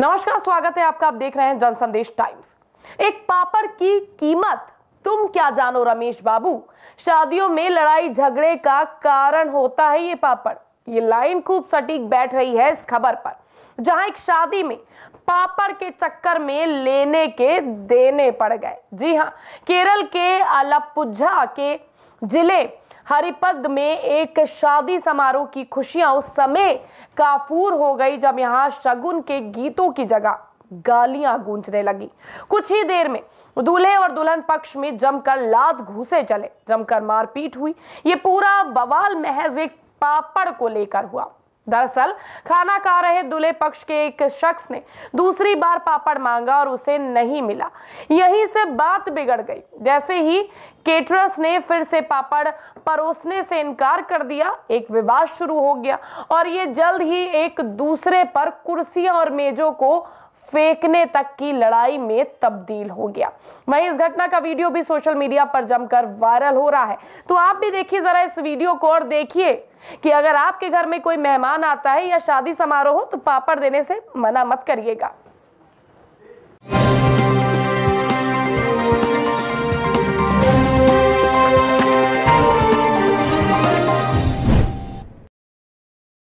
नमस्कार स्वागत है आपका आप देख रहे हैं जनसंदेश टाइम्स एक पापड़ की कीमत तुम क्या जानो रमेश बाबू शादियों में लड़ाई झगड़े का कारण होता है ये पापड़ ये लाइन खूब सटीक बैठ रही है इस खबर पर जहां एक शादी में पापड़ के चक्कर में लेने के देने पड़ गए जी हाँ केरल के अलपुझा के जिले हरिपद में एक शादी समारोह की खुशियां उस समय काफूर हो गई जब यहाँ शगुन के गीतों की जगह गालियां गूंजने लगी कुछ ही देर में दूल्हे और दुल्हन पक्ष में जमकर लात घूसे चले जमकर मारपीट हुई ये पूरा बवाल महज एक पापड़ को लेकर हुआ दरअसल खाना खा रहे दूल्हे पक्ष के एक शख्स ने दूसरी बार पापड़ मांगा और उसे नहीं मिला यहीं से बात बिगड़ गई जैसे ही केटरस ने फिर से पापड़ परोसने से इनकार कर दिया एक विवाद शुरू हो गया और ये जल्द ही एक दूसरे पर कुर्सियां और मेजों को फेंकने तक की लड़ाई में तब्दील हो गया वहीं इस घटना का वीडियो भी सोशल मीडिया पर जमकर वायरल हो रहा है तो आप भी देखिए जरा इस वीडियो को और देखिए कि अगर आपके घर में कोई मेहमान आता है या शादी समारोह हो तो पापड़ देने से मना मत करिएगा